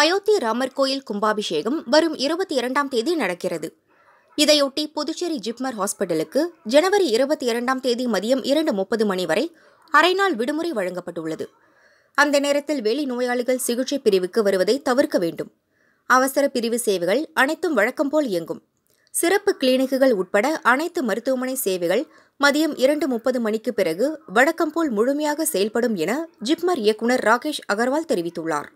அயோத்தி ராமர் கோயில் கும்பாபிஷேகம் வரும் இருபத்தி இரண்டாம் தேதி நடக்கிறது இதையொட்டி புதுச்சேரி ஜிப்மர் ஹாஸ்பிட்டலுக்கு ஜனவரி இருபத்தி இரண்டாம் தேதி மதியம் இரண்டு முப்பது மணி வரை அரைநாள் விடுமுறை வழங்கப்பட்டுள்ளது அந்த நேரத்தில் வெளி நோயாளிகள் சிகிச்சை பிரிவுக்கு வருவதை தவிர்க்க வேண்டும் அவசர பிரிவு சேவைகள் அனைத்தும் வழக்கம் போல் இயங்கும் சிறப்பு கிளினிக்குகள் உட்பட அனைத்து மருத்துவமனை சேவைகள் மதியம் இரண்டு முப்பது மணிக்கு பிறகு வழக்கம் போல் முழுமையாக செயல்படும் என ஜிப்மர் இயக்குநர் ராகேஷ் அகர்வால் தெரிவித்துள்ளார்